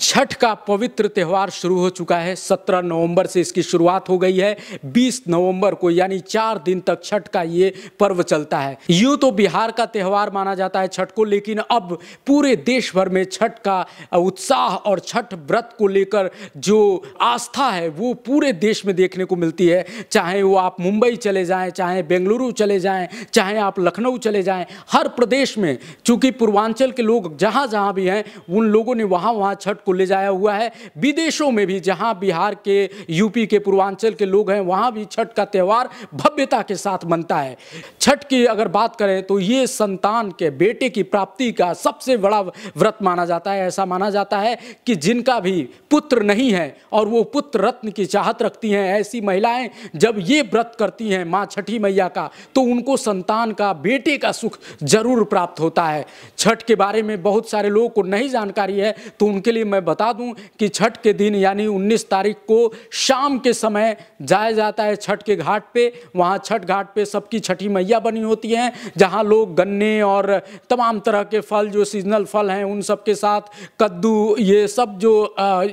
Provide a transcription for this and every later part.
छठ का पवित्र त्यौहार शुरू हो चुका है 17 नवंबर से इसकी शुरुआत हो गई है 20 नवंबर को यानी चार दिन तक छठ का ये पर्व चलता है यूँ तो बिहार का त्यौहार माना जाता है छठ को लेकिन अब पूरे देश भर में छठ का उत्साह और छठ व्रत को लेकर जो आस्था है वो पूरे देश में देखने को मिलती है चाहे वो आप मुंबई चले जाएँ चाहे बेंगलुरु चले जाएँ चाहे आप लखनऊ चले जाएँ हर प्रदेश में चूंकि पूर्वांचल के लोग जहाँ जहाँ भी हैं उन लोगों ने वहाँ वहाँ छठ को ले जाया हुआ है विदेशों में भी जहां बिहार के यूपी के पूर्वांचल के लोग हैं वहां भी छठ का त्यौहार भव्यता के साथ मनता है छठ की अगर बात करें तो ये संतान के बेटे की प्राप्ति का सबसे बड़ा व्रत माना जाता है ऐसा माना जाता है कि जिनका भी पुत्र नहीं है और वो पुत्र रत्न की चाहत रखती हैं ऐसी महिलाएं जब ये व्रत करती हैं माँ छठी मैया का तो उनको संतान का बेटे का सुख जरूर प्राप्त होता है छठ के बारे में बहुत सारे लोगों को नहीं जानकारी है तो उनके लिए लिए मैं बता दूं कि छठ के दिन यानी 19 तारीख को शाम के समय जाया जाता है छठ के घाट पे वहाँ छठ घाट पे सबकी छठी मैया बनी होती हैं जहाँ लोग गन्ने और तमाम तरह के फल जो सीजनल फल हैं उन सब के साथ कद्दू ये सब जो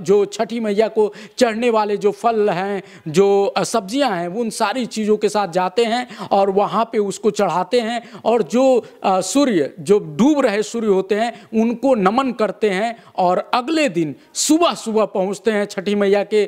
जो छठी मैया को चढ़ने वाले जो फल हैं जो सब्जियां हैं उन सारी चीज़ों के साथ जाते हैं और वहाँ पर उसको चढ़ाते हैं और जो सूर्य जो डूब रहे सूर्य होते हैं उनको नमन करते हैं और अगले अगले दिन सुबह सुबह पहुंचते हैं छठी मैया के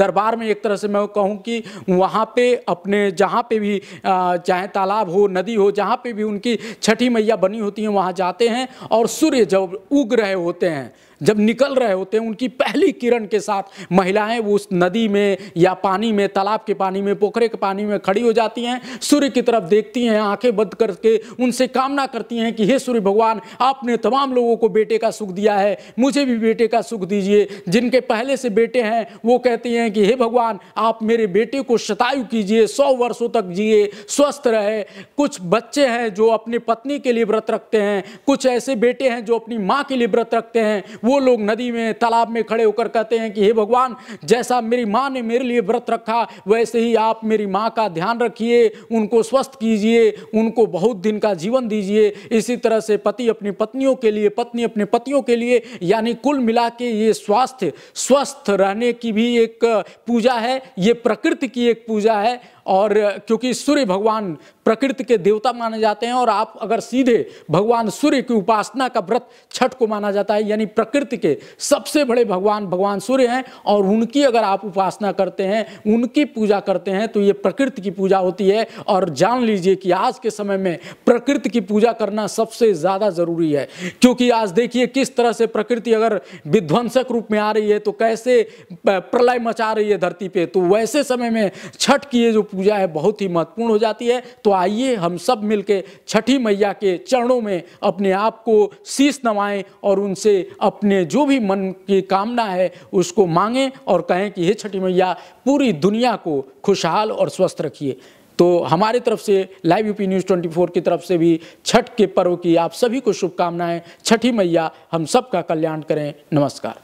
दरबार में एक तरह से मैं कहूं कि वहां पे अपने जहां पे भी चाहे तालाब हो नदी हो जहां पे भी उनकी छठी मैया बनी होती हैं वहां जाते हैं और सूर्य जब उग रहे होते हैं जब निकल रहे होते हैं उनकी पहली किरण के साथ महिलाएं वो उस नदी में या पानी में तालाब के पानी में पोखरे के पानी में खड़ी हो जाती हैं सूर्य की तरफ देखती हैं आंखें बंद करके उनसे कामना करती हैं कि हे सूर्य भगवान आपने तमाम लोगों को बेटे का सुख दिया है मुझे भी बेटे का सुख दीजिए जिनके पहले से बेटे हैं वो कहती हैं कि हे भगवान आप मेरे बेटे को शतायु कीजिए सौ वर्षों तक जिए स्वस्थ रहे कुछ बच्चे हैं जो अपनी पत्नी के लिए व्रत रखते हैं कुछ ऐसे बेटे हैं जो अपनी माँ के लिए व्रत रखते हैं वो वो लोग नदी में तालाब में खड़े होकर कहते हैं कि हे भगवान जैसा मेरी माँ ने मेरे लिए व्रत रखा वैसे ही आप मेरी माँ का ध्यान रखिए उनको स्वस्थ कीजिए उनको बहुत दिन का जीवन दीजिए इसी तरह से पति अपनी पत्नियों के लिए पत्नी अपने पतियों के लिए यानी कुल मिला के ये स्वास्थ्य स्वस्थ रहने की भी एक पूजा है ये प्रकृति की एक पूजा है और क्योंकि सूर्य भगवान प्रकृति के देवता माने जाते हैं और आप अगर सीधे भगवान सूर्य की उपासना का व्रत छठ को माना जाता है यानी प्रकृति के सबसे बड़े भगवान भगवान सूर्य हैं और उनकी अगर आप उपासना करते हैं उनकी पूजा करते हैं तो ये प्रकृति की पूजा होती है और जान लीजिए कि आज के समय में प्रकृति की पूजा करना सबसे ज़्यादा ज़रूरी है क्योंकि आज देखिए किस तरह से प्रकृति अगर विध्वंसक रूप में आ रही है तो कैसे प्रलय मचा रही है धरती पर तो वैसे समय में छठ की ये जो पूजा है बहुत ही महत्वपूर्ण हो जाती है तो आइए हम सब मिलके छठी मैया के चरणों में अपने आप को शीश नवाएं और उनसे अपने जो भी मन की कामना है उसको मांगें और कहें कि हे छठी मैया पूरी दुनिया को खुशहाल और स्वस्थ रखिए तो हमारे तरफ से लाइव यूपी न्यूज़ 24 की तरफ से भी छठ के पर्व की आप सभी को शुभकामनाएं छठी मैया हम सबका कल्याण करें नमस्कार